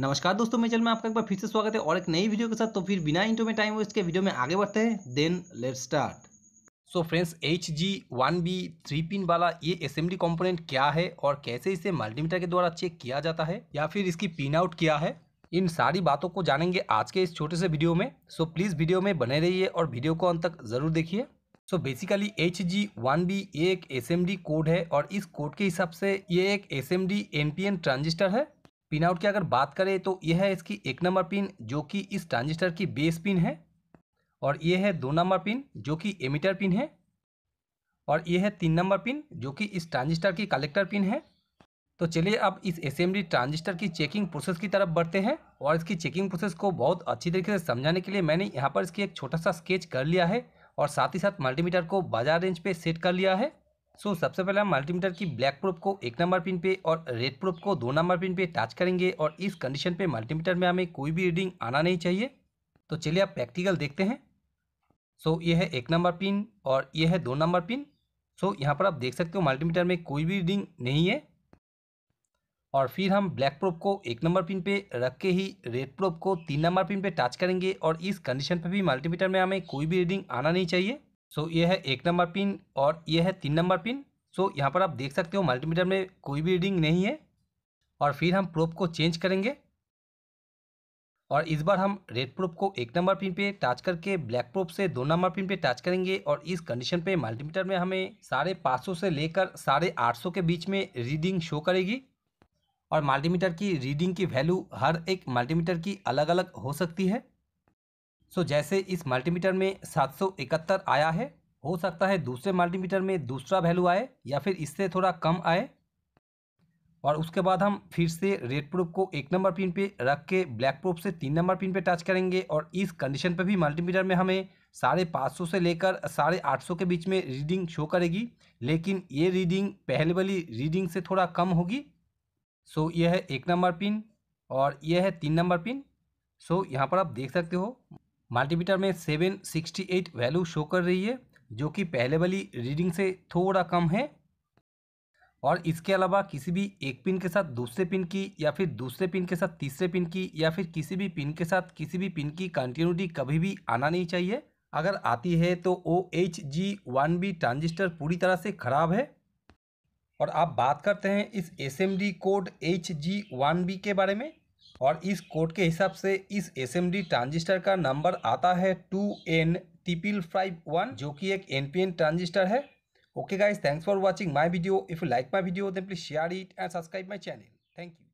नमस्कार दोस्तों मैं चल मैं आपका एक बार फिर से स्वागत है और एक नई वीडियो के साथ तो फिर बिना इंटो में टाइम वेस्ट के वीडियो में आगे बढ़ते हैं then let start so friends H G one B three pin वाला ये असेंबली कंपोनेंट क्या है और कैसे इसे मल्टीमीटर के द्वारा चेक किया जाता है या फिर इसकी पिन आउट क्या है इन सारी बातों को जानेंगे आज के इस छोटे से वीडियो में सो प्लीज़ वीडियो में बने रहिए और वीडियो को अंत तक ज़रूर देखिए so basically H G one B ये एक एस कोड है और इस कोड के हिसाब से ये एक S M D N P N transistor है पिन आउट की अगर बात करें तो यह है इसकी एक नंबर पिन जो कि इस ट्रांजिस्टर की बेस पिन है और यह है दो नंबर पिन जो कि एमिटर पिन है और यह है तीन नंबर पिन जो कि इस ट्रांजिस्टर की कलेक्टर पिन है तो चलिए अब इस एस ट्रांजिस्टर की चेकिंग प्रोसेस की तरफ बढ़ते हैं और इसकी चेकिंग प्रोसेस को बहुत अच्छी तरीके से समझाने के लिए मैंने यहाँ पर इसकी एक छोटा सा स्केच कर लिया है और साथ ही साथ मल्टीमीटर को बाजार रेंज पे सेट कर लिया है सो so, सबसे पहले हम मल्टीमीटर की ब्लैक प्रोफ को एक नंबर पिन पे और रेड प्रोफ को दो नंबर पिन पे टच करेंगे और इस कंडीशन पे मल्टीमीटर में हमें कोई भी रीडिंग आना नहीं चाहिए तो चलिए आप प्रैक्टिकल देखते हैं सो so, ये है एक नंबर पिन और ये है दो नंबर पिन सो so, यहाँ पर आप देख सकते हो मल्टीमीटर में कोई भी रीडिंग नहीं है और फिर हम ब्लैक प्रोफ को एक नंबर पिन पे रख के ही रेड प्रोफ को तीन नंबर पिन पे टच करेंगे और इस कंडीशन पे भी मल्टीमीटर में हमें कोई भी रीडिंग आना नहीं चाहिए सो so, ये है एक नंबर पिन और ये है तीन नंबर पिन सो so, यहाँ पर आप देख सकते हो मल्टीमीटर में कोई भी रीडिंग नहीं है और फिर हम प्रोप को चेंज करेंगे और इस बार हम रेड प्रोप को एक नंबर पिन पे टच करके ब्लैक प्रोप से दो नंबर पिन पे टच करेंगे और इस कंडीशन पे मल्टीमीटर में हमें साढ़े पाँच सौ से लेकर साढ़े आठ सौ के बीच में रीडिंग शो करेगी और मल्टीमीटर की रीडिंग की वैल्यू हर एक मल्टीमीटर की अलग अलग हो सकती है सो जैसे इस मल्टीमीटर में 771 आया है हो सकता है दूसरे मल्टीमीटर में दूसरा वैल्यू आए या फिर इससे थोड़ा कम आए और उसके बाद हम फिर से रेड प्रूफ को एक नंबर पिन पे रख के ब्लैक प्रूफ से तीन नंबर पिन पे टच करेंगे और इस कंडीशन पे भी मल्टीमीटर में हमें साढ़े पाँच सौ से लेकर साढ़े आठ सौ के बीच में रीडिंग शो करेगी लेकिन ये रीडिंग पहले वाली रीडिंग से थोड़ा कम होगी सो यह है एक नंबर पिन और यह है तीन नंबर पिन सो यहाँ पर आप देख सकते हो मल्टीमीटर में seven sixty eight value show कर रही है जो कि पहले वाली रीडिंग से थोड़ा कम है और इसके अलावा किसी भी एक पिन के साथ दूसरे पिन की या फिर दूसरे पिन के साथ तीसरे पिन की या फिर किसी भी पिन के साथ किसी भी पिन की कंटिन्यूटी कभी भी आना नहीं चाहिए अगर आती है तो ओ H G one B transistor पूरी तरह से ख़राब है और आप बात करते हैं इस S M D code H G one B के बारे में और इस कोड के हिसाब से इस डी ट्रांजिस्टर का नंबर आता है two N triple five one जो कि एक एनपीएन ट्रांजिस्टर है okay guys thanks for watching my video if you like my video then please share it and subscribe my channel thank you